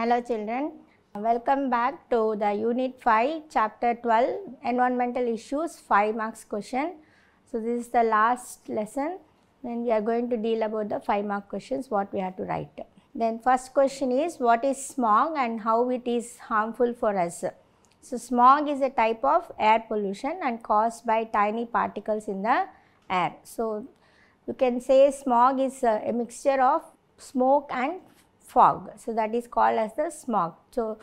Hello children, welcome back to the unit 5 chapter 12 environmental issues 5 marks question. So this is the last lesson and we are going to deal about the 5 mark questions what we have to write. Then first question is what is smog and how it is harmful for us. So smog is a type of air pollution and caused by tiny particles in the air. So you can say smog is a mixture of smoke and fog. So that is called as the smog. So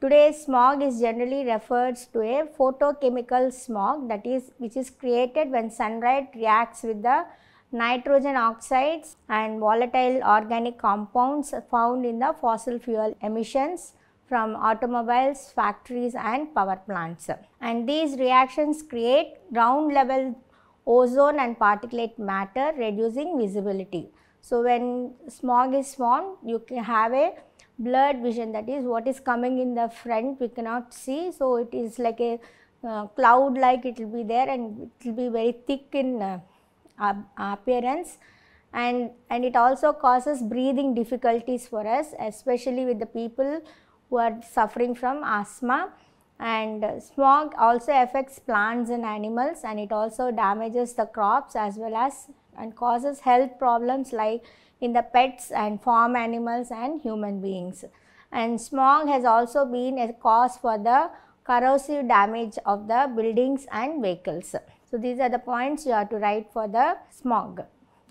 today smog is generally refers to a photochemical smog that is which is created when sunlight reacts with the nitrogen oxides and volatile organic compounds found in the fossil fuel emissions from automobiles, factories and power plants. And these reactions create ground level ozone and particulate matter reducing visibility. So when smog is formed, you can have a blurred vision that is what is coming in the front we cannot see. So it is like a uh, cloud like it will be there and it will be very thick in uh, appearance and, and it also causes breathing difficulties for us especially with the people who are suffering from asthma and uh, smog also affects plants and animals and it also damages the crops as well as and causes health problems like in the pets and farm animals and human beings. And smog has also been a cause for the corrosive damage of the buildings and vehicles. So, these are the points you have to write for the smog.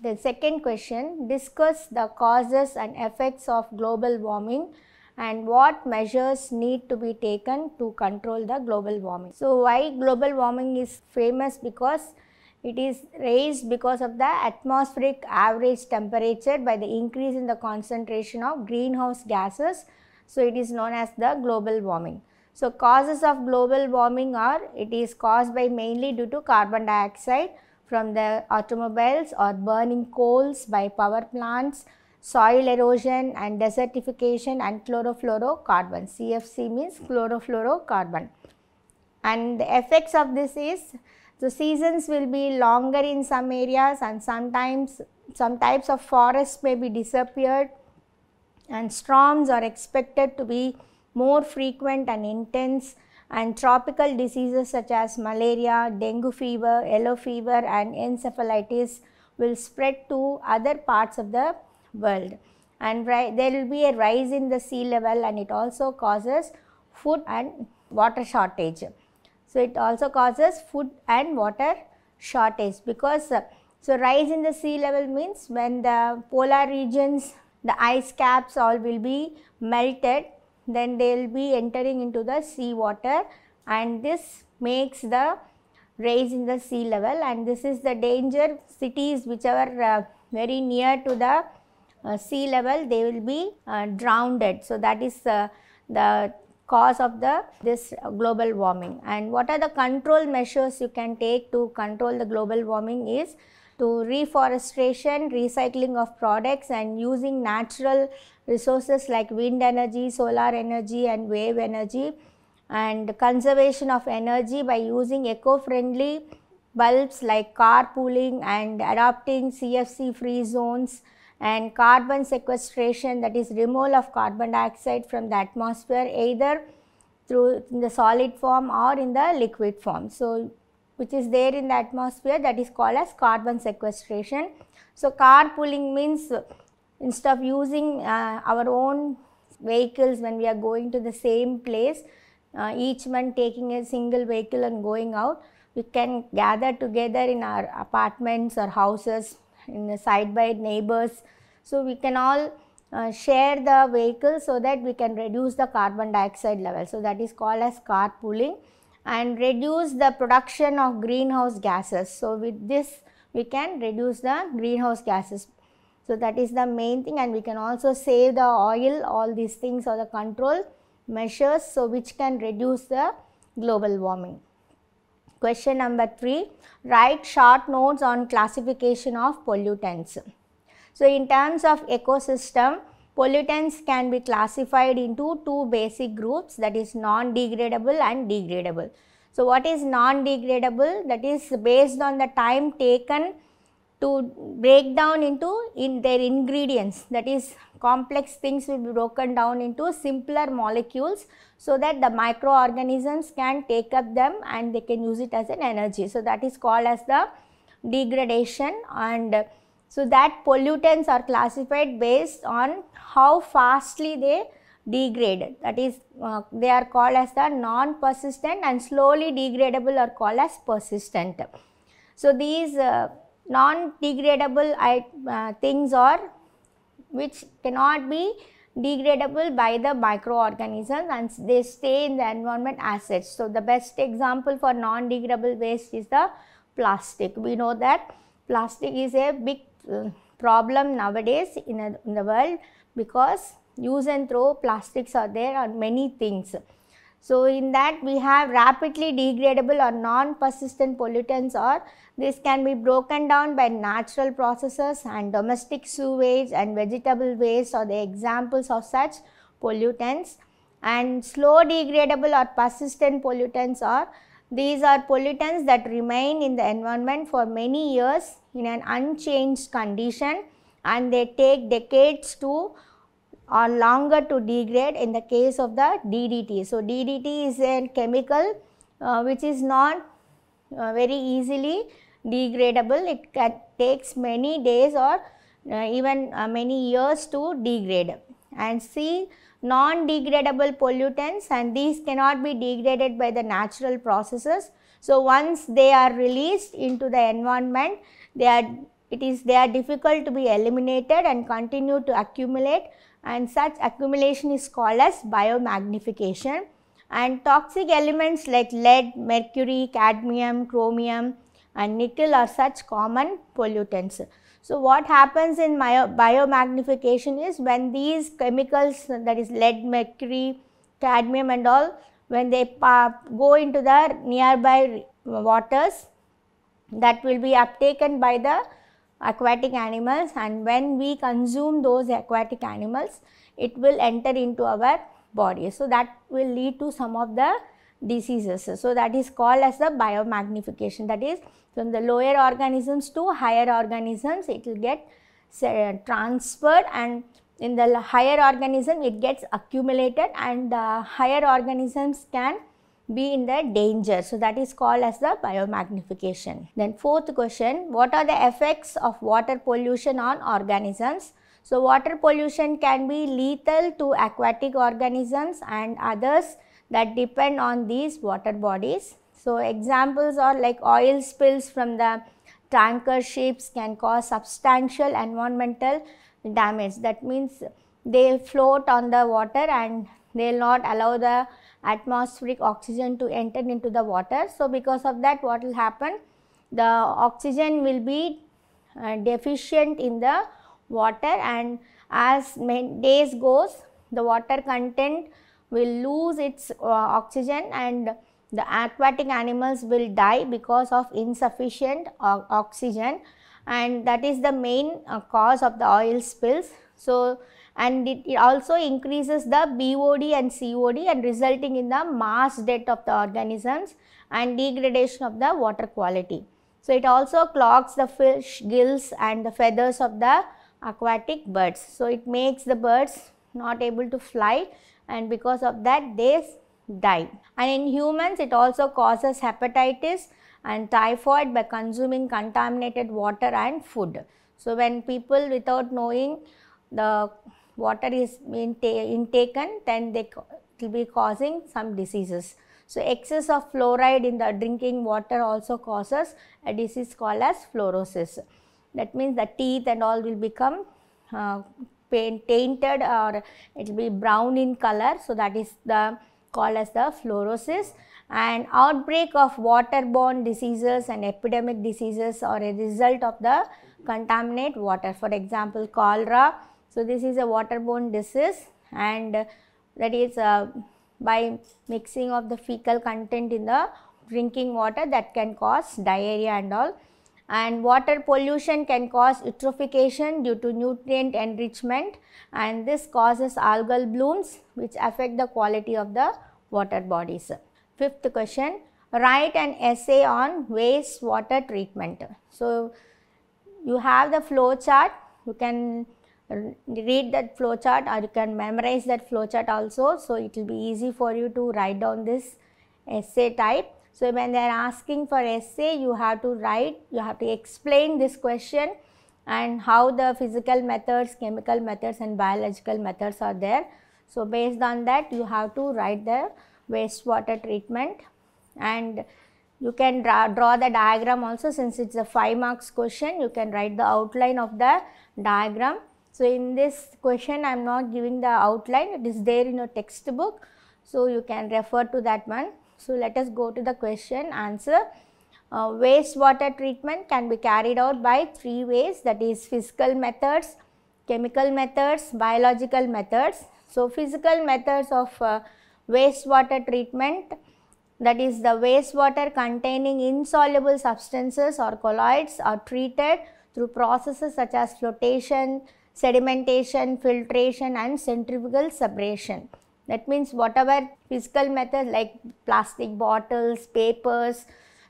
The second question, discuss the causes and effects of global warming and what measures need to be taken to control the global warming. So, why global warming is famous because it is raised because of the atmospheric average temperature by the increase in the concentration of greenhouse gases. So, it is known as the global warming. So, causes of global warming are it is caused by mainly due to carbon dioxide from the automobiles or burning coals by power plants, soil erosion and desertification and chlorofluorocarbon. CFC means chlorofluorocarbon. And the effects of this is so seasons will be longer in some areas and sometimes some types of forests may be disappeared and storms are expected to be more frequent and intense and tropical diseases such as malaria, dengue fever, yellow fever and encephalitis will spread to other parts of the world and there will be a rise in the sea level and it also causes food and water shortage. So, it also causes food and water shortage because uh, so rise in the sea level means when the polar regions the ice caps all will be melted then they will be entering into the sea water and this makes the rise in the sea level and this is the danger cities which are uh, very near to the uh, sea level they will be uh, drowned. So, that is uh, the cause of the this global warming and what are the control measures you can take to control the global warming is to reforestation, recycling of products and using natural resources like wind energy, solar energy and wave energy and conservation of energy by using eco-friendly bulbs like carpooling and adopting CFC free zones and carbon sequestration that is removal of carbon dioxide from the atmosphere either through in the solid form or in the liquid form. So, which is there in the atmosphere that is called as carbon sequestration. So, carpooling means instead of using uh, our own vehicles when we are going to the same place, uh, each man taking a single vehicle and going out, we can gather together in our apartments or houses in the side by neighbors. So, we can all uh, share the vehicle so that we can reduce the carbon dioxide level. So, that is called as carpooling and reduce the production of greenhouse gases. So, with this we can reduce the greenhouse gases. So, that is the main thing and we can also save the oil all these things are the control measures. So, which can reduce the global warming. Question number 3, write short notes on classification of pollutants. So in terms of ecosystem, pollutants can be classified into two basic groups that is non-degradable and degradable. So what is non-degradable? That is based on the time taken to break down into in their ingredients that is complex things will be broken down into simpler molecules so that the microorganisms can take up them and they can use it as an energy. So, that is called as the degradation and so that pollutants are classified based on how fastly they degrade. that is uh, they are called as the non-persistent and slowly degradable are called as persistent. So, these uh, non-degradable uh, things or which cannot be degradable by the microorganisms and they stay in the environment as So, the best example for non-degradable waste is the plastic. We know that plastic is a big uh, problem nowadays in, a, in the world because use and throw plastics are there on many things. So, in that we have rapidly degradable or non-persistent pollutants or this can be broken down by natural processes and domestic sewage and vegetable waste are the examples of such pollutants and slow degradable or persistent pollutants are these are pollutants that remain in the environment for many years in an unchanged condition and they take decades to are longer to degrade in the case of the DDT. So, DDT is a chemical uh, which is not uh, very easily degradable. It can, takes many days or uh, even uh, many years to degrade. And C non-degradable pollutants and these cannot be degraded by the natural processes. So, once they are released into the environment, they are it is they are difficult to be eliminated and continue to accumulate and such accumulation is called as biomagnification and toxic elements like lead, mercury, cadmium, chromium and nickel are such common pollutants. So, what happens in biomagnification is when these chemicals that is lead, mercury, cadmium and all when they go into the nearby waters that will be uptaken by the aquatic animals and when we consume those aquatic animals it will enter into our body. So, that will lead to some of the diseases. So, that is called as the biomagnification that is from the lower organisms to higher organisms it will get say, transferred and in the higher organism it gets accumulated and the higher organisms can be in the danger. So that is called as the biomagnification. Then fourth question, what are the effects of water pollution on organisms? So water pollution can be lethal to aquatic organisms and others that depend on these water bodies. So examples are like oil spills from the tanker ships can cause substantial environmental damage. That means they float on the water and they will not allow the atmospheric oxygen to enter into the water. So, because of that what will happen? The oxygen will be uh, deficient in the water and as days goes the water content will lose its uh, oxygen and the aquatic animals will die because of insufficient uh, oxygen and that is the main uh, cause of the oil spills. So, and it, it, also increases the BOD and COD and resulting in the mass death of the organisms and degradation of the water quality. So, it also clogs the fish gills and the feathers of the aquatic birds. So, it makes the birds not able to fly and because of that they die. And in humans it also causes hepatitis and typhoid by consuming contaminated water and food. So, when people without knowing the water is intaken, then they will be causing some diseases. So excess of fluoride in the drinking water also causes a disease called as fluorosis. That means the teeth and all will become uh, tainted or it will be brown in color. So that is the called as the fluorosis and outbreak of waterborne diseases and epidemic diseases are a result of the contaminate water. For example, cholera, so, this is a waterborne disease and that is uh, by mixing of the fecal content in the drinking water that can cause diarrhea and all. And water pollution can cause eutrophication due to nutrient enrichment and this causes algal blooms which affect the quality of the water bodies. Fifth question, write an essay on wastewater treatment. So, you have the flow chart, you can read that flowchart or you can memorize that flowchart also. So, it will be easy for you to write down this essay type. So, when they are asking for essay, you have to write, you have to explain this question and how the physical methods, chemical methods and biological methods are there. So, based on that, you have to write the wastewater treatment and you can draw, draw the diagram also since it's a 5 marks question, you can write the outline of the diagram so in this question, I am not giving the outline, it is there in your textbook. So you can refer to that one. So let us go to the question answer. Uh, wastewater treatment can be carried out by three ways that is physical methods, chemical methods, biological methods. So physical methods of uh, wastewater treatment that is the wastewater containing insoluble substances or colloids are treated through processes such as flotation, sedimentation, filtration and centrifugal separation. That means whatever physical methods like plastic bottles, papers,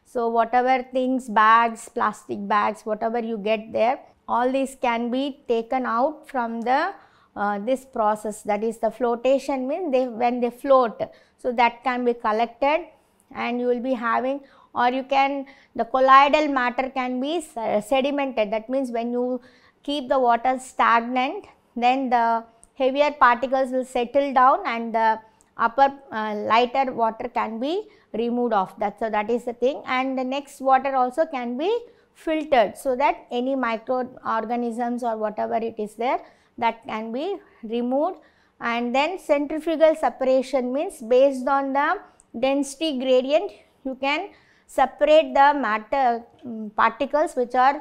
so whatever things, bags, plastic bags, whatever you get there, all these can be taken out from the uh, this process that is the flotation means they when they float. So that can be collected and you will be having or you can the colloidal matter can be sedimented that means when you keep the water stagnant then the heavier particles will settle down and the upper uh, lighter water can be removed off that so that is the thing and the next water also can be filtered so that any microorganisms or whatever it is there that can be removed and then centrifugal separation means based on the density gradient you can separate the matter um, particles which are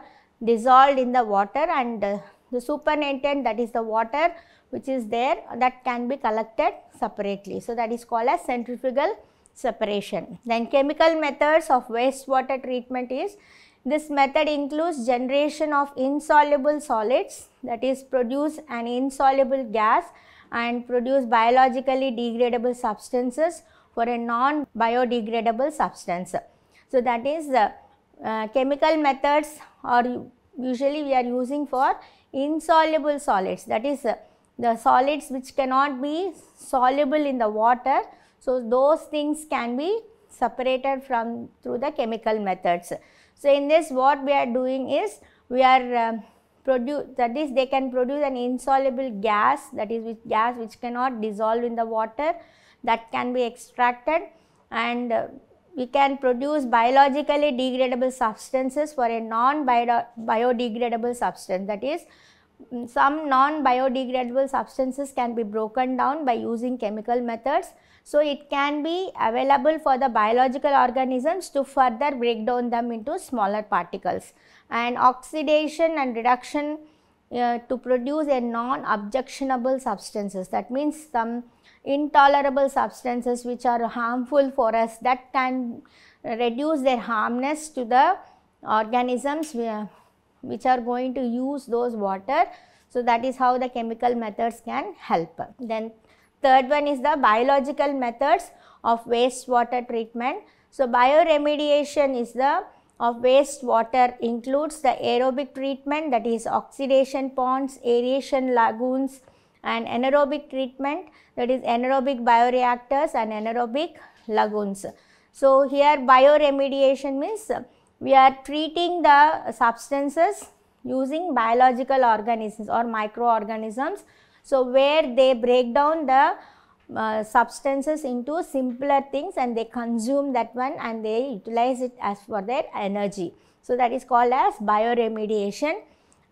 dissolved in the water and uh, the supernatant that is the water which is there that can be collected separately. So, that is called as centrifugal separation. Then chemical methods of wastewater treatment is this method includes generation of insoluble solids that is produce an insoluble gas and produce biologically degradable substances for a non-biodegradable substance. So, that is uh, uh, chemical methods are usually we are using for insoluble solids that is uh, the solids which cannot be soluble in the water. So, those things can be separated from through the chemical methods. So, in this what we are doing is we are um, produce that is they can produce an insoluble gas that is gas which cannot dissolve in the water that can be extracted and uh, we can produce biologically degradable substances for a non-biodegradable substance that is mm, some non-biodegradable substances can be broken down by using chemical methods. So, it can be available for the biological organisms to further break down them into smaller particles and oxidation and reduction uh, to produce a non-objectionable substances that means some intolerable substances which are harmful for us that can reduce their harmness to the organisms which are going to use those water. So, that is how the chemical methods can help. Then third one is the biological methods of wastewater treatment. So, bioremediation is the of wastewater includes the aerobic treatment that is oxidation ponds, aeration lagoons, and anaerobic treatment that is anaerobic bioreactors and anaerobic lagoons. So, here bioremediation means we are treating the substances using biological organisms or microorganisms. So, where they break down the uh, substances into simpler things and they consume that one and they utilize it as for their energy. So, that is called as bioremediation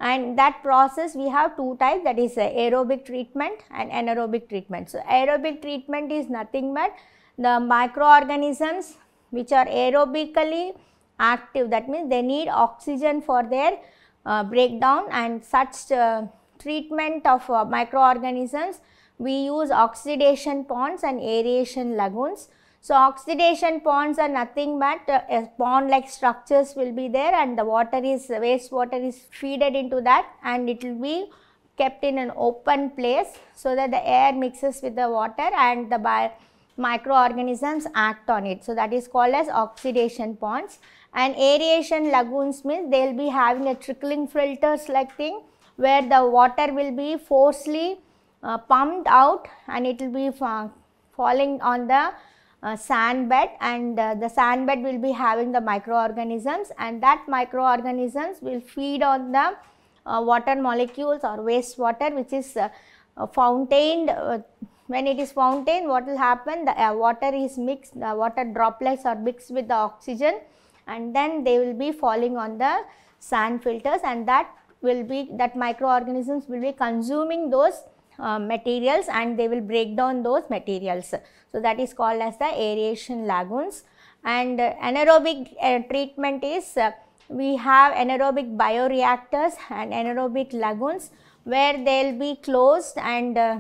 and that process we have two types that is uh, aerobic treatment and anaerobic treatment. So, aerobic treatment is nothing but the microorganisms which are aerobically active that means they need oxygen for their uh, breakdown and such uh, treatment of uh, microorganisms we use oxidation ponds and aeration lagoons so oxidation ponds are nothing but uh, pond-like structures will be there and the water is, wastewater is feeded into that and it will be kept in an open place so that the air mixes with the water and the bio microorganisms act on it. So that is called as oxidation ponds and aeration lagoons means they will be having a trickling filters like thing where the water will be forcefully uh, pumped out and it will be uh, falling on the uh, sand bed and uh, the sand bed will be having the microorganisms and that microorganisms will feed on the uh, water molecules or wastewater which is uh, uh fountained uh, when it is fountain what will happen the uh, water is mixed the water droplets are mixed with the oxygen and then they will be falling on the sand filters and that will be that microorganisms will be consuming those uh, materials and they will break down those materials. So, that is called as the aeration lagoons and uh, anaerobic uh, treatment is uh, we have anaerobic bioreactors and anaerobic lagoons where they will be closed and uh,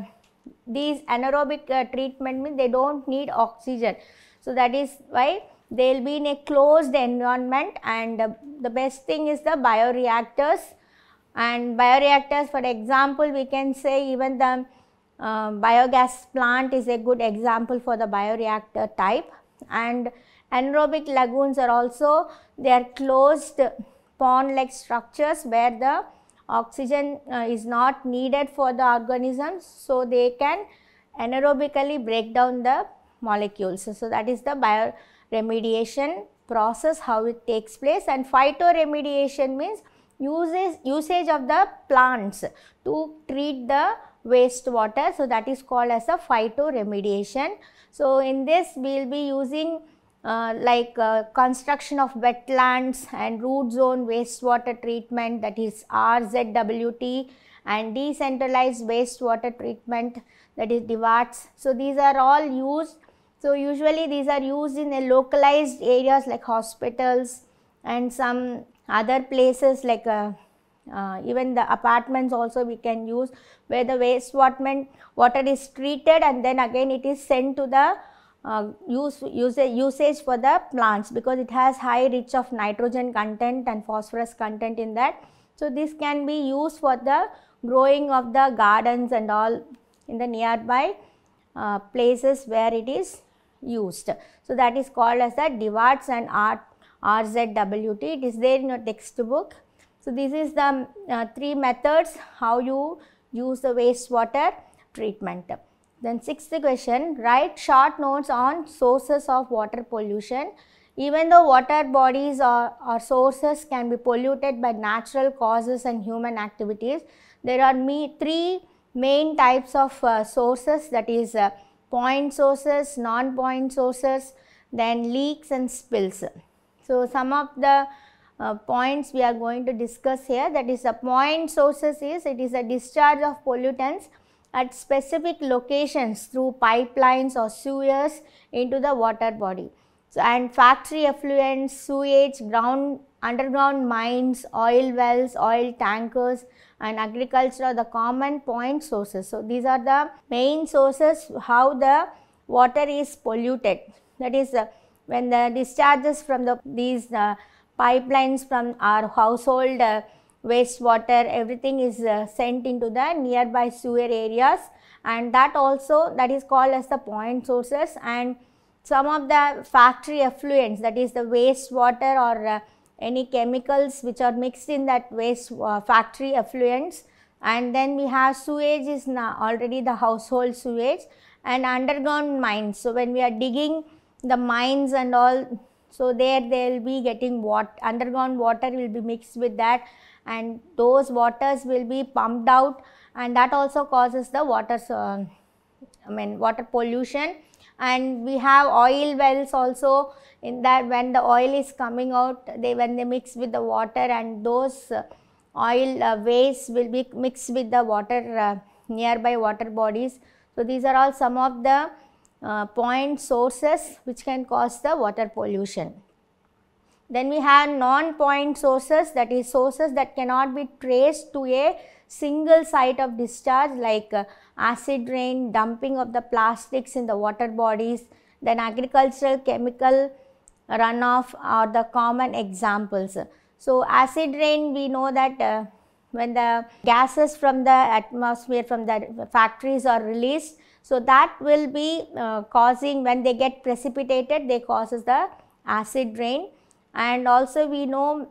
these anaerobic uh, treatment means they do not need oxygen. So, that is why they will be in a closed environment and the best thing is the bioreactors and bioreactors for example we can say even the uh, biogas plant is a good example for the bioreactor type and anaerobic lagoons are also they are closed pond like structures where the oxygen uh, is not needed for the organisms. So, they can anaerobically break down the molecules. So, that is the bioremediation process how it takes place and phytoremediation means uses usage of the plants to treat the wastewater. So, that is called as a phytoremediation. So, in this we will be using uh, like uh, construction of wetlands and root zone wastewater treatment that is RZWT and decentralized wastewater treatment that is DWATS. So, these are all used. So, usually these are used in localized areas like hospitals and some other places like uh, uh, even the apartments also we can use where the waste water is treated and then again it is sent to the uh, use, use, usage for the plants because it has high rich of nitrogen content and phosphorus content in that. So, this can be used for the growing of the gardens and all in the nearby uh, places where it is used. So, that is called as the Dewart's and Art RZWT. It is there in your textbook. So this is the uh, three methods how you use the wastewater treatment. Then sixth question, write short notes on sources of water pollution. Even though water bodies or, or sources can be polluted by natural causes and human activities, there are three main types of uh, sources that is uh, point sources, non-point sources, then leaks and spills. So, some of the uh, points we are going to discuss here that is the point sources is it is a discharge of pollutants at specific locations through pipelines or sewers into the water body. So, and factory effluents, sewage, ground underground mines, oil wells, oil tankers and agriculture are the common point sources. So, these are the main sources how the water is polluted that is the uh, when the discharges from the, these uh, pipelines from our household uh, wastewater everything is uh, sent into the nearby sewer areas and that also that is called as the point sources and some of the factory effluents that is the wastewater or uh, any chemicals which are mixed in that waste uh, factory effluents and then we have sewage is now already the household sewage and underground mines. So, when we are digging the mines and all so there they will be getting water, underground water will be mixed with that and those waters will be pumped out and that also causes the water, uh, I mean water pollution. And we have oil wells also in that when the oil is coming out, they when they mix with the water and those uh, oil uh, waste will be mixed with the water, uh, nearby water bodies. So these are all some of the uh, point sources which can cause the water pollution. Then we have non-point sources that is sources that cannot be traced to a single site of discharge like uh, acid rain, dumping of the plastics in the water bodies, then agricultural chemical runoff are the common examples. So, acid rain we know that uh, when the gases from the atmosphere from the factories are released, so, that will be uh, causing when they get precipitated they causes the acid rain and also we know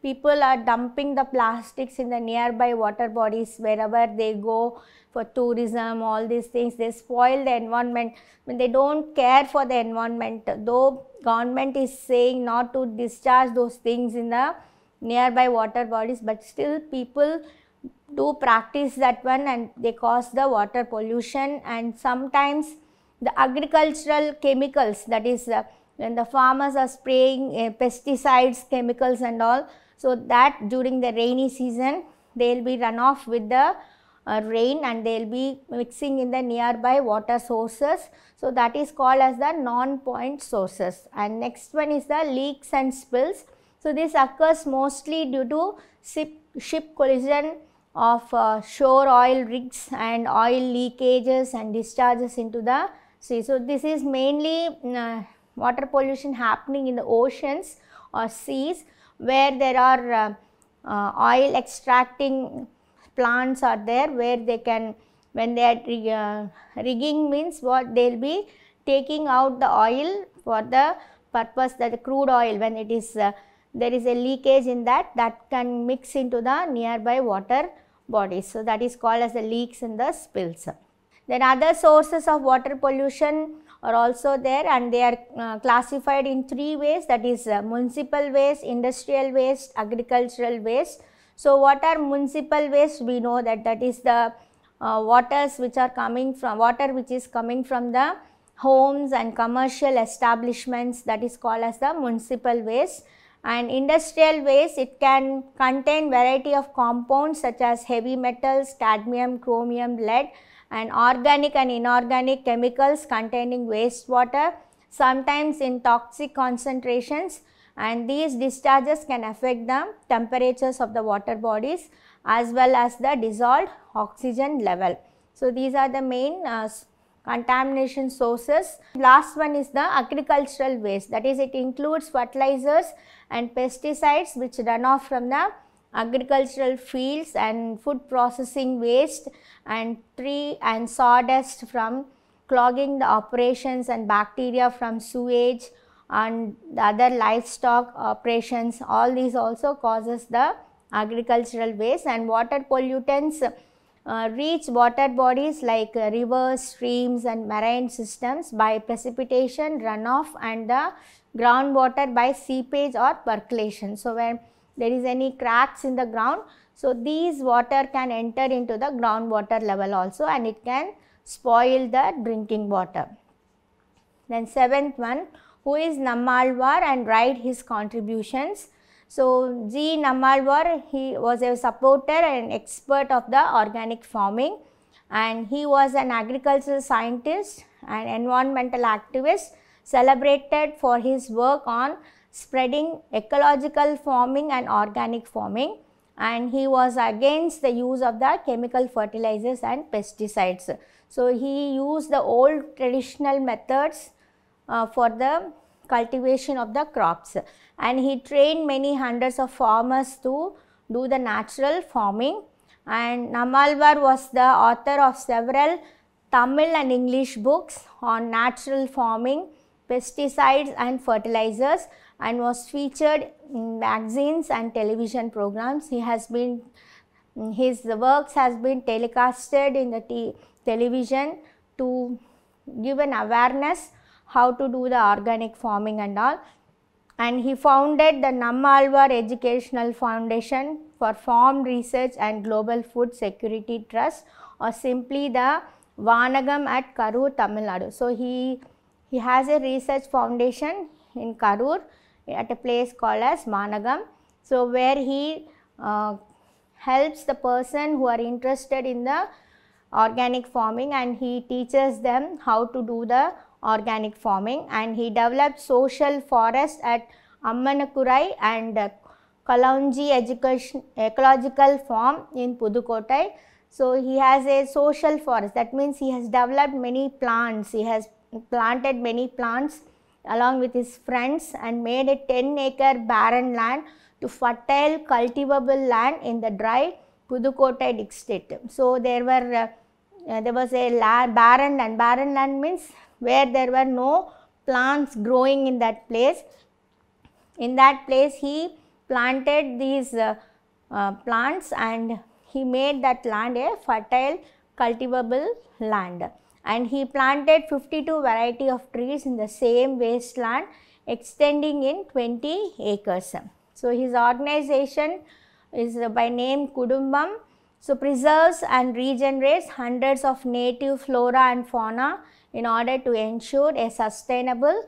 people are dumping the plastics in the nearby water bodies wherever they go for tourism all these things they spoil the environment when they don't care for the environment though government is saying not to discharge those things in the nearby water bodies but still people do practice that one and they cause the water pollution and sometimes the agricultural chemicals that is uh, when the farmers are spraying uh, pesticides, chemicals and all. So, that during the rainy season they will be run off with the uh, rain and they will be mixing in the nearby water sources. So, that is called as the non-point sources and next one is the leaks and spills. So, this occurs mostly due to ship, ship collision, of uh, shore oil rigs and oil leakages and discharges into the sea. So, this is mainly mm, uh, water pollution happening in the oceans or seas where there are uh, uh oil extracting plants are there where they can when they are uh, rigging means what they will be taking out the oil for the purpose that the crude oil when it is uh, there is a leakage in that that can mix into the nearby water bodies. So, that is called as the leaks and the spills. Then other sources of water pollution are also there and they are uh, classified in three ways that is uh, municipal waste, industrial waste, agricultural waste. So, what are municipal waste? We know that that is the uh, waters which are coming from water which is coming from the homes and commercial establishments that is called as the municipal waste and industrial waste it can contain variety of compounds such as heavy metals, cadmium, chromium, lead and organic and inorganic chemicals containing wastewater sometimes in toxic concentrations and these discharges can affect the temperatures of the water bodies as well as the dissolved oxygen level. So, these are the main uh, contamination sources. Last one is the agricultural waste that is it includes fertilizers and pesticides which run off from the agricultural fields and food processing waste and tree and sawdust from clogging the operations and bacteria from sewage and the other livestock operations all these also causes the agricultural waste and water pollutants uh, reach water bodies like uh, rivers, streams and marine systems by precipitation, runoff and the groundwater by seepage or percolation. So, when there is any cracks in the ground, so these water can enter into the groundwater level also and it can spoil the drinking water. Then seventh one, who is Namalwar and write his contributions. So, G. Namalwar, he was a supporter and expert of the organic farming and he was an agricultural scientist and environmental activist celebrated for his work on spreading ecological farming and organic farming and he was against the use of the chemical fertilizers and pesticides. So, he used the old traditional methods uh, for the cultivation of the crops and he trained many hundreds of farmers to do the natural farming and Namalvar was the author of several Tamil and English books on natural farming, pesticides and fertilizers and was featured in magazines and television programs. He has been, his works has been telecasted in the television to give an awareness how to do the organic farming and all and he founded the Namalwar Educational Foundation for Farm Research and Global Food Security Trust or simply the Vanagam at Karur, Tamil Nadu. So, he, he has a research foundation in Karur at a place called as Vanagam. So, where he uh, helps the person who are interested in the organic farming and he teaches them how to do the organic farming and he developed social forest at Ammanakurai and Kalonji education, ecological farm in Pudukkottai. So, he has a social forest that means he has developed many plants, he has planted many plants along with his friends and made a 10 acre barren land to fertile cultivable land in the dry Pudukkottai district. So, there were uh, uh, there was a barren land, barren land means where there were no plants growing in that place. In that place he planted these uh, uh, plants and he made that land a fertile cultivable land and he planted 52 variety of trees in the same wasteland extending in 20 acres. So, his organization is by name Kudumbam. So, preserves and regenerates hundreds of native flora and fauna in order to ensure a sustainable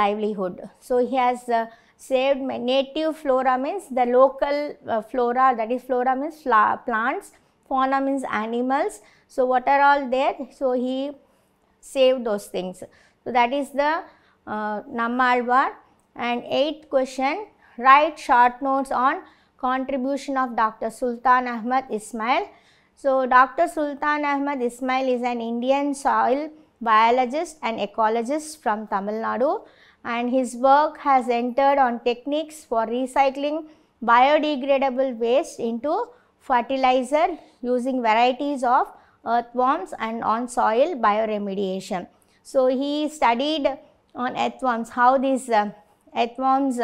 livelihood. So, he has uh, saved native flora means the local uh, flora that is flora means plants, fauna means animals. So, what are all there? So, he saved those things. So, that is the uh, Namalwar and eighth question write short notes on contribution of Dr. Sultan Ahmad Ismail. So, Dr. Sultan Ahmad Ismail is an Indian soil biologist and ecologist from Tamil Nadu and his work has entered on techniques for recycling biodegradable waste into fertilizer using varieties of earthworms and on soil bioremediation. So, he studied on earthworms, how these uh, earthworms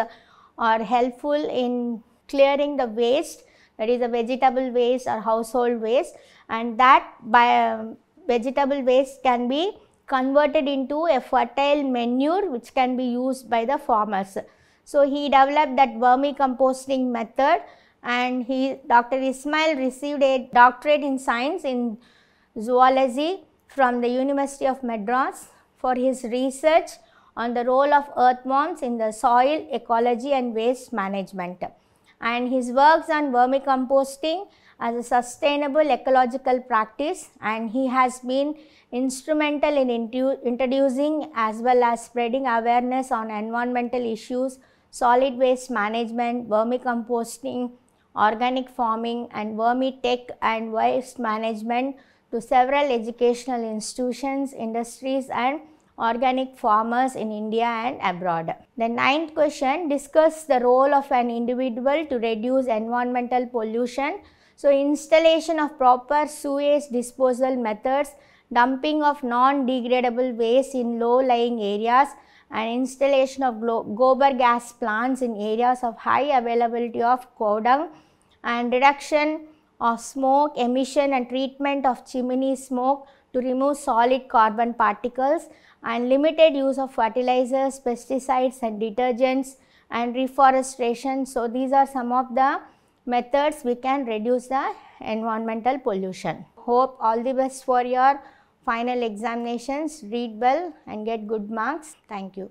are helpful in clearing the waste that is a vegetable waste or household waste and that by, um, vegetable waste can be converted into a fertile manure which can be used by the farmers. So, he developed that vermicomposting method and he Dr. Ismail received a doctorate in science in zoology from the University of Madras for his research on the role of earthworms in the soil ecology and waste management. And his works on vermicomposting as a sustainable ecological practice and he has been instrumental in introducing as well as spreading awareness on environmental issues, solid waste management, vermicomposting, organic farming and vermitech and waste management to several educational institutions, industries and organic farmers in India and abroad. The ninth question, discuss the role of an individual to reduce environmental pollution so, installation of proper sewage disposal methods, dumping of non-degradable waste in low-lying areas and installation of gober gas plants in areas of high availability of cow dung and reduction of smoke emission and treatment of chimney smoke to remove solid carbon particles and limited use of fertilizers, pesticides and detergents and reforestation. So, these are some of the methods we can reduce the environmental pollution. Hope all the best for your final examinations. Read well and get good marks. Thank you.